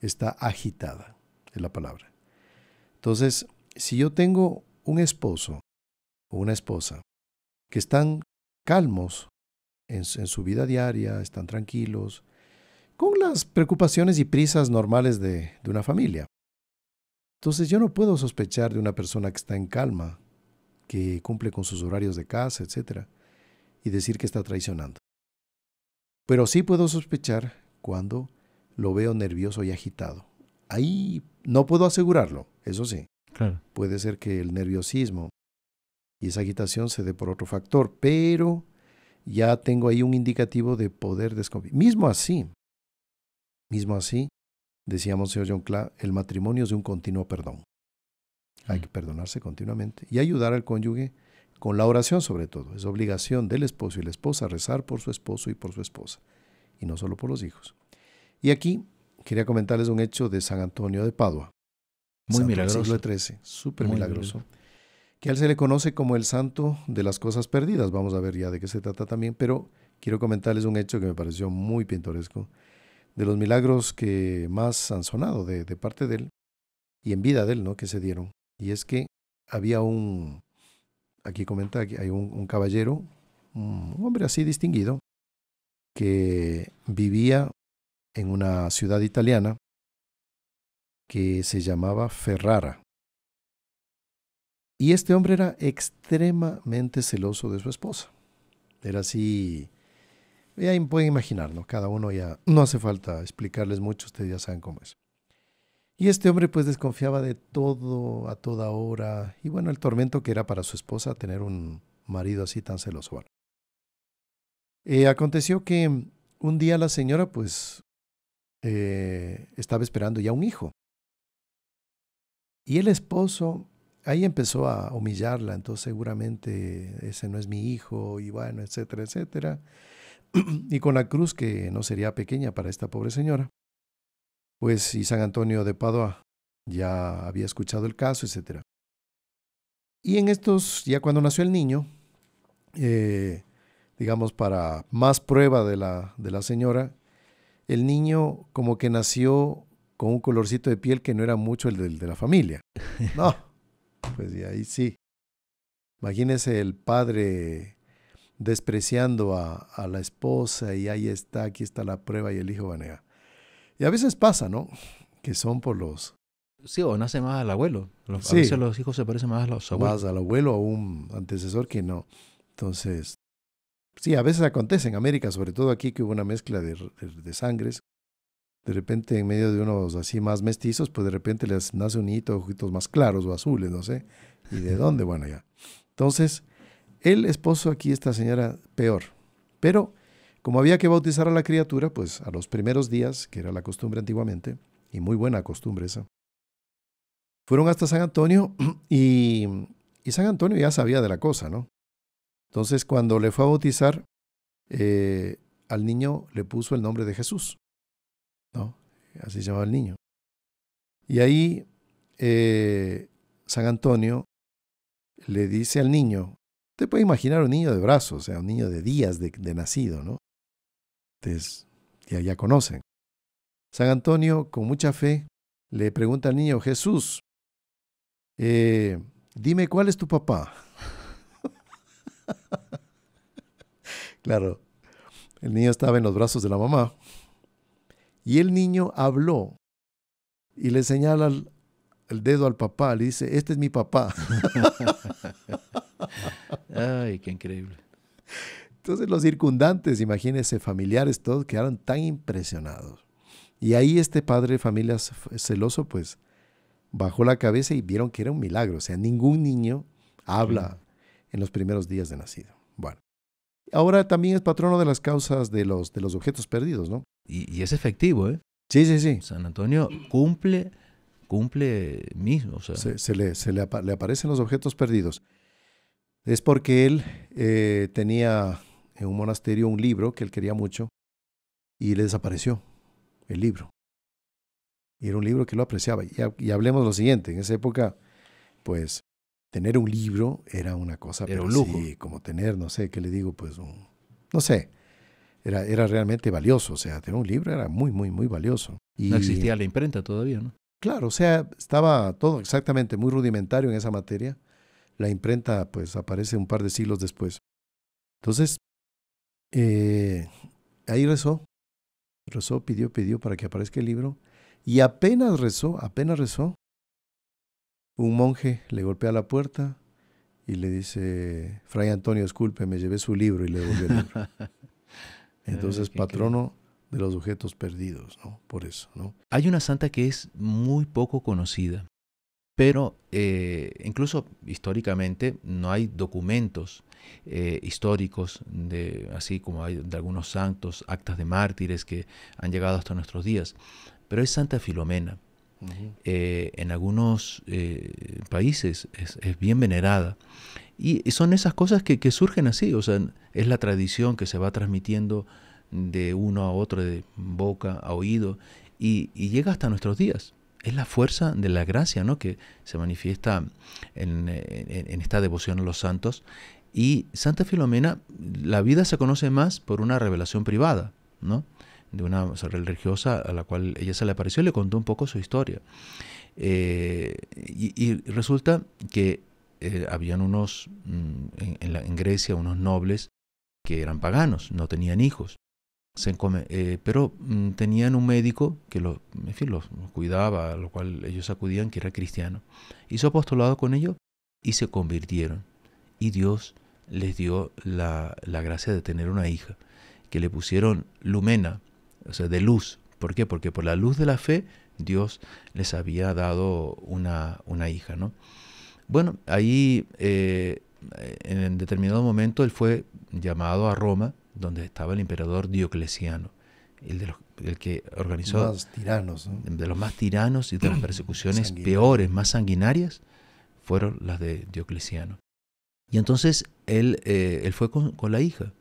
está agitada, es la palabra. Entonces, si yo tengo un esposo o una esposa que están calmos en, su vida diaria, están tranquilos, con las preocupaciones y prisas normales de, de una familia. Entonces yo no puedo sospechar de una persona que está en calma que cumple con sus horarios de casa, etcétera, y decir que está traicionando. Pero sí puedo sospechar cuando lo veo nervioso y agitado. Ahí no puedo asegurarlo, eso sí. Claro. Puede ser que el nerviosismo y esa agitación se dé por otro factor, pero ya tengo ahí un indicativo de poder desconfiar. Mismo así, mismo así, decíamos, señor John el matrimonio es de un continuo perdón. Hay que perdonarse continuamente y ayudar al cónyuge con la oración sobre todo. Es obligación del esposo y la esposa rezar por su esposo y por su esposa, y no solo por los hijos. Y aquí quería comentarles un hecho de San Antonio de Padua. Muy milagroso. Siglo XIII, súper milagroso. Que a él se le conoce como el santo de las cosas perdidas. Vamos a ver ya de qué se trata también, pero quiero comentarles un hecho que me pareció muy pintoresco. De los milagros que más han sonado de, de parte de él y en vida de él, ¿no? Que se dieron y es que había un, aquí comenta que hay un, caballero, un hombre así distinguido, que vivía en una ciudad italiana que se llamaba Ferrara. Y este hombre era extremadamente celoso de su esposa. Era así, ya pueden imaginarnos, cada uno ya, no hace falta explicarles mucho, ustedes ya saben cómo es. Y este hombre pues desconfiaba de todo a toda hora, y bueno, el tormento que era para su esposa tener un marido así tan celoso. Eh, aconteció que un día la señora pues eh, estaba esperando ya un hijo. Y el esposo ahí empezó a humillarla, entonces seguramente ese no es mi hijo, y bueno, etcétera, etcétera. y con la cruz que no sería pequeña para esta pobre señora pues y San Antonio de Padua ya había escuchado el caso, etc. Y en estos, ya cuando nació el niño, eh, digamos para más prueba de la, de la señora, el niño como que nació con un colorcito de piel que no era mucho el de la familia. No, pues y ahí sí. Imagínese el padre despreciando a, la esposa y ahí está, aquí está la prueba y el hijo banea. Y a veces pasa, ¿no? Que son por los... Sí, o nace más al abuelo. A veces los hijos se parecen más a los abuelos. Más al abuelo o a un antecesor que no. Entonces, sí, a veces acontece en América, sobre todo aquí que hubo una mezcla de, sangres. De repente, en medio de unos así más mestizos, pues de repente les nace un hito, ojitos más claros o azules, no sé. ¿Y de dónde? Bueno, ya. Entonces, el esposo aquí, esta señora, peor. Pero como había que bautizar a la criatura, pues a los primeros días, que era la costumbre antiguamente, y muy buena costumbre esa, fueron hasta San Antonio y, San Antonio ya sabía de la cosa, ¿no? Entonces cuando le fue a bautizar, eh, al niño le puso el nombre de Jesús, ¿no? Así se llamaba el niño. Y ahí eh, San Antonio le dice al niño, te puedes imaginar un niño de brazos, o sea, un niño de días de nacido, ¿no? que ya, conocen. San Antonio, con mucha fe, le pregunta al niño, Jesús, eh, dime cuál es tu papá. claro, el niño estaba en los brazos de la mamá y el niño habló y le señala el, el dedo al papá, le dice, este es mi papá. Ay, qué increíble. Entonces los circundantes, imagínense, familiares, todos quedaron tan impresionados. Y ahí este padre de familia celoso, pues, bajó la cabeza y vieron que era un milagro. O sea, ningún niño habla en los primeros días de nacido. Bueno. Ahora también es patrono de las causas de los, de los objetos perdidos, ¿no? Y, es efectivo, ¿eh? Sí, sí, sí. San Antonio cumple, cumple mismo. O sea. se, le, aparecen los objetos perdidos. Es porque él eh, tenía en un monasterio un libro que él quería mucho y le desapareció el libro. Y era un libro que lo apreciaba. Y, y hablemos lo siguiente, en esa época, pues tener un libro era una cosa, pero un lujo. Sí, como tener, no sé, ¿qué le digo? Pues no sé, era, era realmente valioso, o sea, tener un libro era muy, muy, muy valioso. Y, no existía la imprenta todavía, ¿no? Claro, o sea, estaba todo exactamente muy rudimentario en esa materia. La imprenta, pues, aparece un par de siglos después. Entonces, eh, ahí rezó, rezó, pidió, pidió para que aparezca el libro. Y apenas rezó, apenas rezó, un monje le golpea la puerta y le dice, Fray Antonio, disculpe, me llevé su libro y le devolvió el libro. Entonces, ah, patrono de los objetos perdidos, ¿no? Por eso, ¿no? Hay una santa que es muy poco conocida, pero eh, incluso históricamente no hay documentos eh, históricos, de, así como hay de algunos santos, actas de mártires que han llegado hasta nuestros días. Pero es Santa Filomena. Eh, en algunos países es, bien venerada. Y son esas cosas que, surgen así, o sea, es la tradición que se va transmitiendo de uno a otro, de boca a oído, y llega hasta nuestros días es la fuerza de la gracia ¿no? que se manifiesta en, esta devoción a los santos. Y Santa Filomena, la vida se conoce más por una revelación privada, ¿no? de una religiosa a la cual ella se le apareció y le contó un poco su historia. Eh, y, resulta que eh, habían unos, mm, en Grecia, unos nobles que eran paganos, no tenían hijos. Eh, pero mm, tenían un médico que los, cuidaba, a lo cual ellos acudían, que era cristiano. Hizo apostolado con ellos y se convirtieron. Y Dios les dio la, gracia de tener una hija, que le pusieron lumena, o sea, de luz. ¿Por qué? Porque por la luz de la fe Dios les había dado una, hija, ¿no? Bueno, ahí eh, en determinado momento él fue llamado a Roma donde estaba el emperador Diocleciano, el, de los, el que organizó... Más tiranos, De los más tiranos y de las persecuciones peores, más sanguinarias, fueron las de Diocleciano. Y entonces él, eh, él fue con, la hija.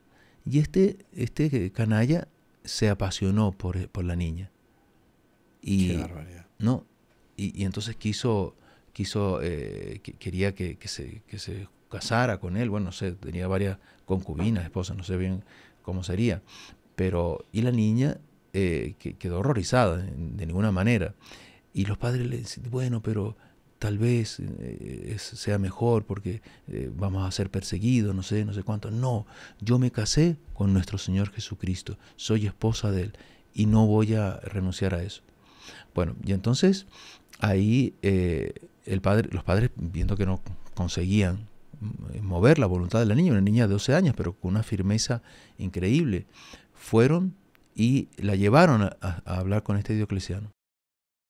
Y este, este canalla se apasionó por, la niña. Y, Qué barbaridad. No, y, y entonces quiso quiso, eh, quería que, se, se casara con él, bueno, no sé, tenía varias concubinas, esposas, no sé bien cómo sería, pero, y la niña eh, quedó horrorizada de ninguna manera, y los padres le dicen, bueno, pero tal vez eh, sea mejor porque vamos a ser perseguidos, no sé, no sé cuánto. No, yo me casé con nuestro Señor Jesucristo, soy esposa de Él y no voy a renunciar a eso. Bueno, y entonces ahí el padre, los padres, viendo que no conseguían mm, mover la voluntad de la niña, una niña de 12 años, pero con una firmeza increíble, fueron y la llevaron a, hablar con este Diocleciano.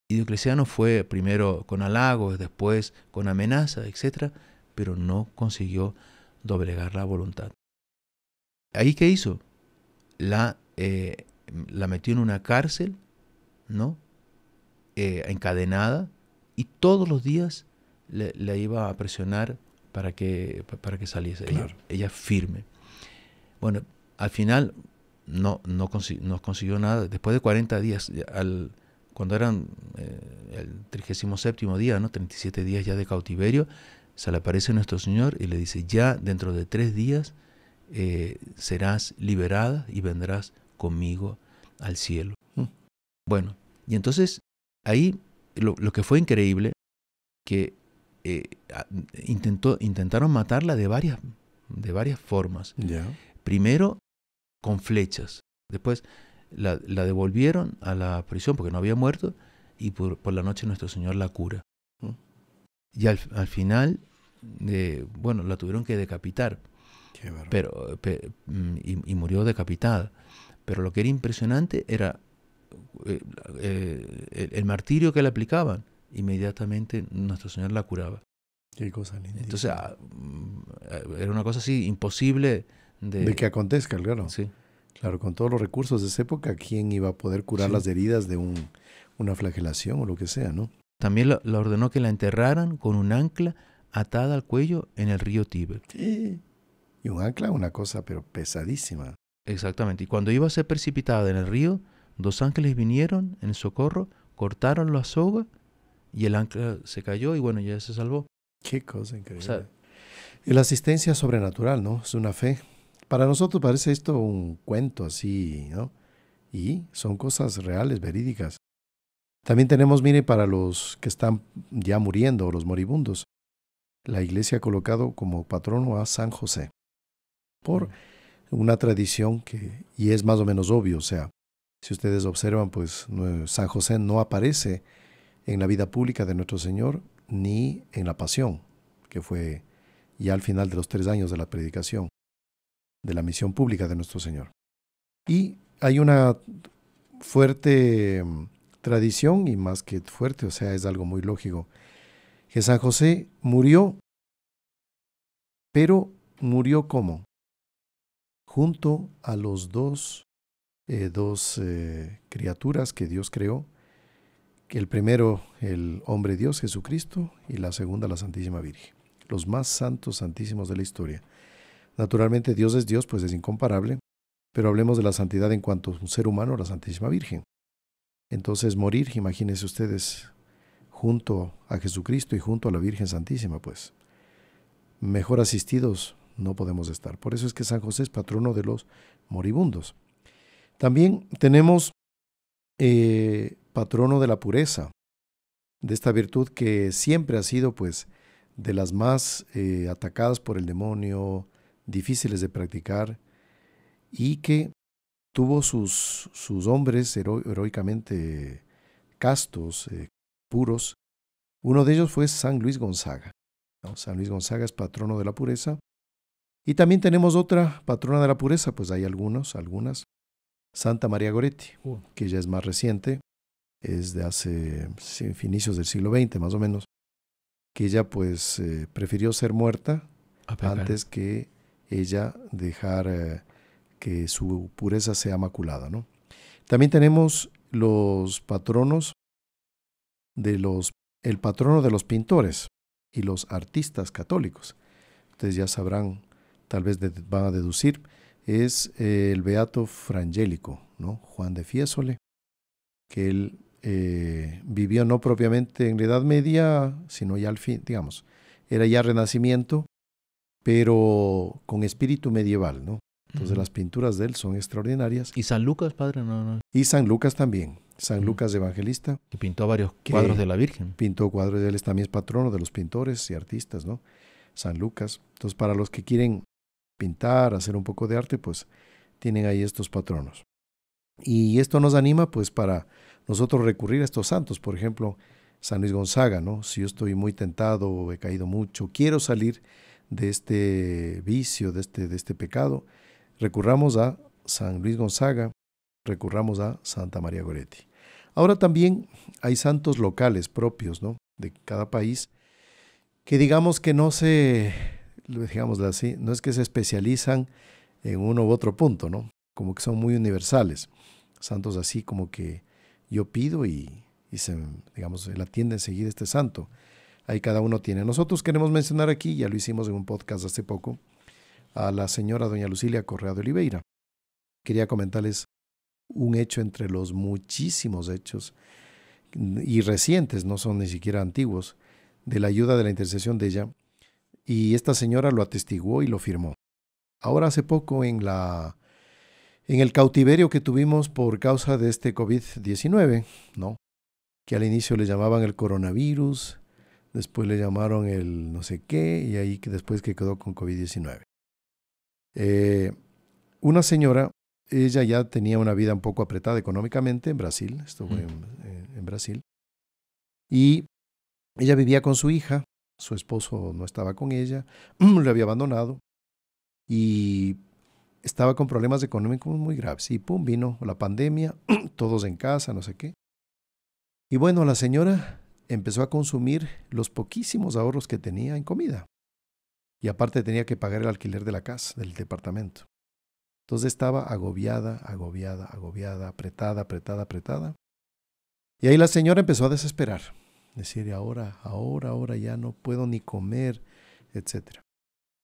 Y Diocleciano fue primero con halagos, después con amenazas, etc., pero no consiguió doblegar la voluntad. ¿Ahí qué hizo? La, eh, la metió en una cárcel, ¿no? Eh, encadenada, y todos los días le, iba a presionar para que, para que saliese. Ella, firme. Bueno, al final no, no, consiguió, nada. Después de 40 días, al, cuando eran eh, el 37 día, ¿no? 37 días ya de cautiverio, se le aparece nuestro Señor y le dice, ya dentro de tres días eh, serás liberada y vendrás conmigo al cielo. Mm. Bueno, y entonces ahí lo, lo que fue increíble, que eh, intentó, intentaron matarla de varias, de varias formas. Primero con flechas, después la, la, devolvieron a la prisión porque no había muerto y por, por la noche nuestro Señor la cura. Mm. Y al, al final, bueno, la tuvieron que decapitar. Qué pero, mm, y, murió decapitada. Pero lo que era impresionante era eh, eh, el, martirio que le aplicaban, inmediatamente Nuestro Señor la curaba. Qué cosa linda. Entonces, ah, mm, era una cosa así imposible de, de que acontezca, claro. Sí. Claro, con todos los recursos de esa época, ¿quién iba a poder curar las heridas de un, una flagelación o lo que sea, no? También la ordenó que la enterraran con un ancla atada al cuello en el río Tíber. Sí. Y un ancla, una cosa, pero pesadísima. Exactamente. Y cuando iba a ser precipitada en el río, Dos ángeles vinieron en socorro, cortaron la soga y el ancla se cayó y bueno, ya se salvó. Qué cosa increíble. la asistencia sobrenatural, ¿no? Es una fe. Para nosotros parece esto un cuento así, ¿no? Y son cosas reales, verídicas. También tenemos, mire, para los que están ya muriendo o los moribundos, la iglesia ha colocado como patrono a San José, por mm. una tradición que, y es más o menos obvio, o sea, si ustedes observan, pues San José no aparece en la vida pública de nuestro Señor ni en la pasión, que fue ya al final de los tres años de la predicación, de la misión pública de nuestro Señor. Y hay una fuerte mm, tradición, y más que fuerte, o sea, es algo muy lógico, que San José murió, pero murió como? Junto a los dos eh, dos eh, criaturas que Dios creó, el primero el hombre Dios Jesucristo y la segunda la Santísima Virgen, los más santos santísimos de la historia. Naturalmente Dios es Dios, pues es incomparable, pero hablemos de la santidad en cuanto a un ser humano, la Santísima Virgen. Entonces morir, imagínense ustedes, junto a Jesucristo y junto a la Virgen Santísima, pues. Mejor asistidos no podemos estar. Por eso es que San José es patrono de los moribundos. También tenemos eh, patrono de la pureza, de esta virtud que siempre ha sido pues de las más eh, atacadas por el demonio, difíciles de practicar y que tuvo sus, sus hombres heroicamente castos, eh, puros. Uno de ellos fue San Luis Gonzaga. San Luis Gonzaga es patrono de la pureza. Y también tenemos otra patrona de la pureza, pues hay algunos, algunas. Santa María Goretti, uh. que ya es más reciente, es de hace inicios del siglo XX más o menos, que ella pues eh, prefirió ser muerta ah, pues, antes que ella dejar eh, que su pureza sea maculada. También tenemos los patronos de los, el patrono de los pintores y los artistas católicos. Ustedes ya sabrán, tal vez van a deducir es eh, el beato frangélico, ¿no? Juan de Fiesole, que él eh, vivió no propiamente en la Edad Media, sino ya al fin, digamos, era ya Renacimiento, pero con espíritu medieval, ¿no? Entonces las pinturas de él son extraordinarias. ¿Y San Lucas, padre? No, no. Y San Lucas también, San Lucas Evangelista. Que pintó varios cuadros de la Virgen. Pintó cuadros, de él también es patrono de los pintores y artistas, ¿no? San Lucas. Entonces para los que quieren pintar, hacer un poco de arte, pues tienen ahí estos patronos. Y esto nos anima pues para nosotros recurrir a estos santos, por ejemplo, San Luis Gonzaga, ¿no? Si yo estoy muy tentado, he caído mucho, quiero salir de este vicio, de este, de este pecado, recurramos a San Luis Gonzaga, recurramos a Santa María Goretti. Ahora también hay santos locales propios, ¿no? De cada país, que digamos que no se digámoslo así, no es que se especializan en uno u otro punto, ¿no? Como que son muy universales. Santos así como que yo pido y, y se, digamos, él atiende este santo. Ahí cada uno tiene. Nosotros queremos mencionar aquí, ya lo hicimos en un podcast hace poco, a la señora doña Lucilia Correa de Oliveira. Quería comentarles un hecho entre los muchísimos hechos y recientes, no son ni siquiera antiguos, de la ayuda de la intercesión de ella y esta señora lo atestiguó y lo firmó. Ahora hace poco en la en el cautiverio que tuvimos por causa de este COVID-19, ¿no? Que al inicio le llamaban el coronavirus, después le llamaron el no sé qué y ahí que después que quedó con COVID-19. Eh, una señora, ella ya tenía una vida un poco apretada económicamente en Brasil, estuvo en Brasil, y ella vivía con su hija su esposo no estaba con ella, le había abandonado y estaba con problemas económicos muy graves. Y pum, vino la pandemia, todos en casa, no sé qué. Y bueno, la señora empezó a consumir los poquísimos ahorros que tenía en comida. Y aparte tenía que pagar el alquiler de la casa, del departamento. Entonces estaba agobiada, agobiada, agobiada, apretada, apretada, apretada. Y ahí la señora empezó a desesperar decir, ahora, ahora, ahora ya no puedo ni comer, etc.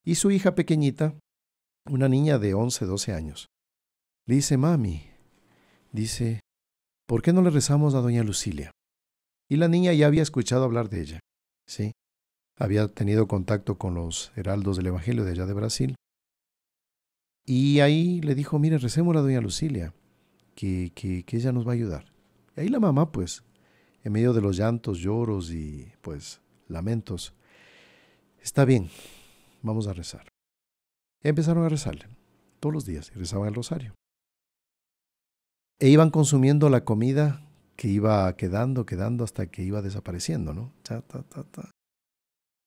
Y su hija pequeñita, una niña de 11, 12 años, le dice, mami, dice, ¿por qué no le rezamos a doña Lucilia? Y la niña ya había escuchado hablar de ella, ¿sí? Había tenido contacto con los heraldos del Evangelio de allá de Brasil. Y ahí le dijo, mire, recemos a doña Lucilia, que, que, que ella nos va a ayudar. Y ahí la mamá, pues, en medio de los llantos, lloros y pues lamentos. Está bien, vamos a rezar. empezaron a rezarle todos los días y rezaban el rosario. E iban consumiendo la comida que iba quedando, quedando hasta que iba desapareciendo, ¿no?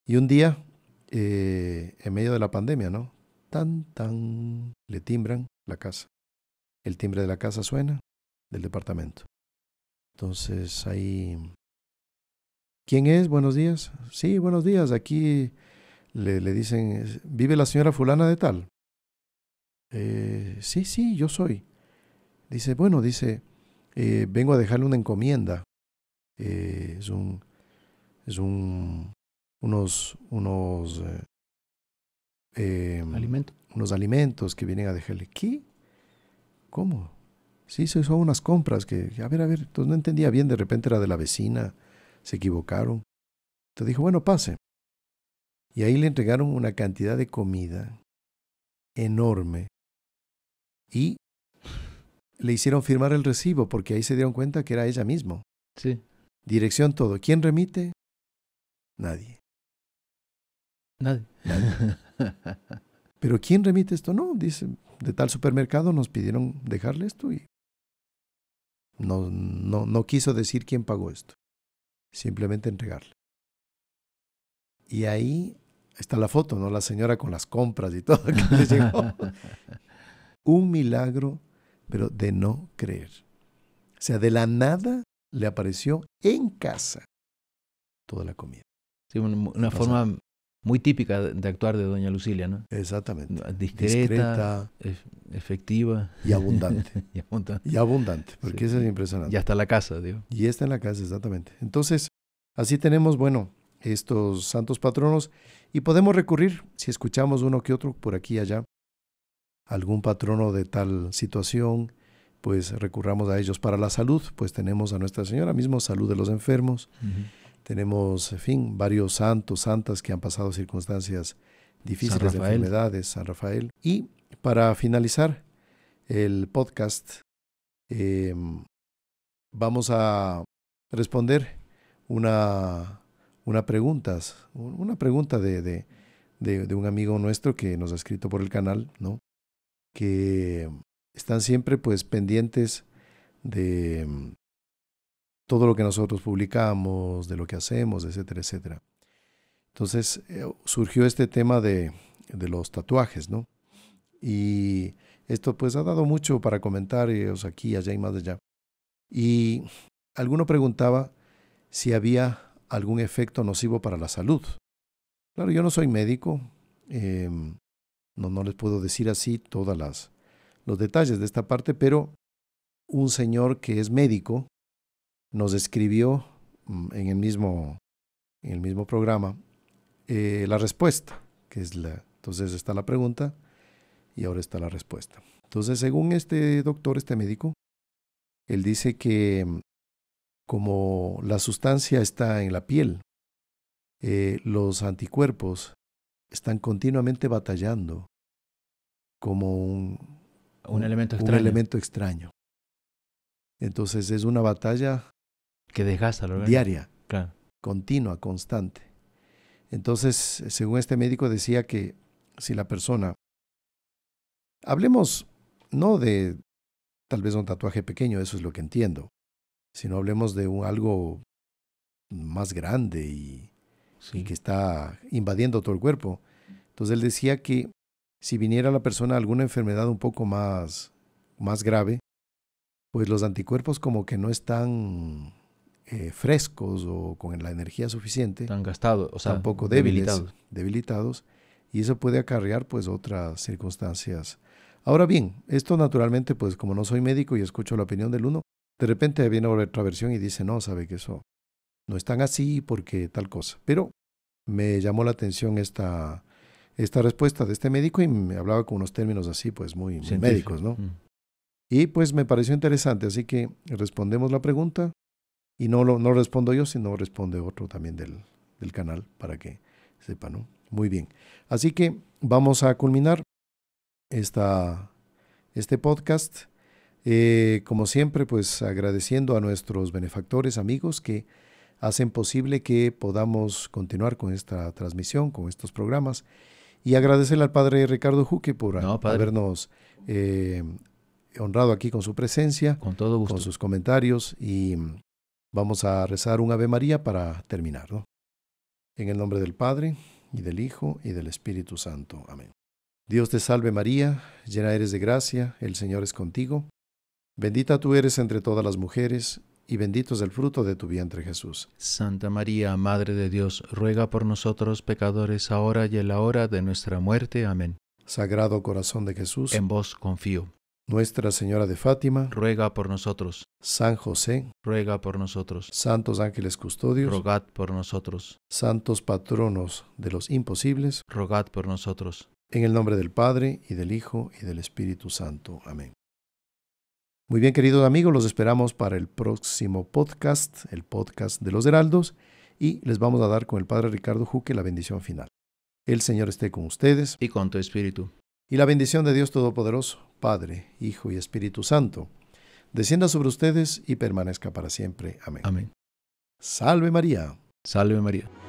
Y un día, eh, en medio de la pandemia, ¿no? Tan, tan, le timbran la casa. El timbre de la casa suena del departamento. Entonces ahí... ¿Quién es? Buenos días. Sí, buenos días. Aquí le, le dicen, ¿vive la señora fulana de tal? Eh, sí, sí, yo soy. Dice, bueno, dice, eh, vengo a dejarle una encomienda. Eh, es un, es un, unos, unos, eh, em, unos alimentos que vienen a dejarle. ¿Qué? ¿Cómo? Sí, se hizo unas compras que, a ver, a ver, entonces no entendía bien, de repente era de la vecina, se equivocaron. Entonces dijo, bueno, pase. Y ahí le entregaron una cantidad de comida enorme y le hicieron firmar el recibo porque ahí se dieron cuenta que era ella misma. Sí. Dirección todo. ¿Quién remite? Nadie. Nadie. Nadie. Pero ¿quién remite esto? No, dice, de tal supermercado nos pidieron dejarle esto y no, no, no quiso decir quién pagó esto, simplemente entregarle. Y ahí está la foto, ¿no? La señora con las compras y todo Un milagro, pero de no creer. O sea, de la nada le apareció en casa toda la comida. Sí, una forma muy típica de, actuar de Doña Lucilia, ¿no? Exactamente. Discreta, e-, efectiva. Y abundante. y abundante. Y abundante, porque eso es impresionante. Y hasta la casa, digo. Y está en la casa, exactamente. Entonces, así tenemos, bueno, estos santos patronos y podemos recurrir, si escuchamos uno que otro por aquí y allá, algún patrono de tal situación, pues recurramos a ellos. Para la salud, pues tenemos a Nuestra Señora mismo, salud de los enfermos. Tenemos, en fin, varios santos, santas que han pasado circunstancias difíciles de enfermedades, San Rafael. Y para finalizar el podcast, em, vamos a responder una, una pregunta, una pregunta de, de, un amigo nuestro que nos ha escrito por el canal, ¿no? Que están siempre pues pendientes de, todo lo que nosotros publicamos, de lo que hacemos, etcétera, etcétera. Entonces eh, surgió este tema de, los tatuajes, ¿no? Y esto pues ha dado mucho para comentarios eh, aquí, allá y más allá. Y alguno preguntaba si había algún efecto nocivo para la salud. Claro, yo no soy médico, em, no, no les puedo decir así todas los detalles de esta parte, pero un señor que es médico nos escribió mm, en el mismo, en el mismo programa eh, la respuesta, que es la, entonces está la pregunta y ahora está la respuesta. Entonces, según este doctor, este médico, él dice que mm, como la sustancia está en la piel, eh, los anticuerpos están continuamente batallando como un, elemento, elemento extraño. Entonces es una batalla que desgasta la Diaria. Continua, constante. Entonces, según este médico decía que si la persona... Hablemos no de tal vez un tatuaje pequeño, eso es lo que entiendo, sino hablemos de un, algo más grande y, que está invadiendo todo el cuerpo. Entonces él decía que si viniera la persona alguna enfermedad un poco más, más grave, pues los anticuerpos como que no están eh, frescos o con la energía suficiente. Tan gastado, o sea, poco debilitados. debilitados. Y eso puede acarrear pues otras circunstancias. Ahora bien, esto naturalmente pues como no soy médico y escucho la opinión del uno, de repente viene otra versión y dice, no, sabe que eso no es tan así porque tal cosa. Pero me llamó la atención esta, esta respuesta de este médico y me hablaba con unos términos así pues muy, médicos, ¿no? Mm. Y pues me pareció interesante, así que respondemos la pregunta y no, lo, respondo yo, sino responde otro también del, canal para que sepan. ¿no? Muy bien. Así que vamos a culminar esta, este podcast. Eh, como siempre, pues agradeciendo a nuestros benefactores, amigos que hacen posible que podamos continuar con esta transmisión, con estos programas. Y agradecerle al padre Ricardo Juque por habernos eh, honrado aquí con su presencia, con, todo con sus comentarios y Vamos a rezar un Ave María para terminarlo. En el nombre del Padre, y del Hijo, y del Espíritu Santo. Amén. Dios te salve María, llena eres de gracia, el Señor es contigo. Bendita tú eres entre todas las mujeres, y bendito es el fruto de tu vientre Jesús. Santa María, Madre de Dios, ruega por nosotros pecadores ahora y en la hora de nuestra muerte. Amén. Sagrado corazón de Jesús, en vos confío. Nuestra Señora de Fátima, ruega por nosotros. San José, ruega por nosotros. Santos ángeles custodios, rogad por nosotros. Santos patronos de los imposibles, rogad por nosotros. En el nombre del Padre, y del Hijo, y del Espíritu Santo. Amén. Muy bien, queridos amigos, los esperamos para el próximo podcast, el podcast de los Heraldos, y les vamos a dar con el Padre Ricardo Juque la bendición final. El Señor esté con ustedes. Y con tu espíritu. Y la bendición de Dios Todopoderoso, Padre, Hijo y Espíritu Santo, descienda sobre ustedes y permanezca para siempre. Amén. Amén. Salve María. Salve María.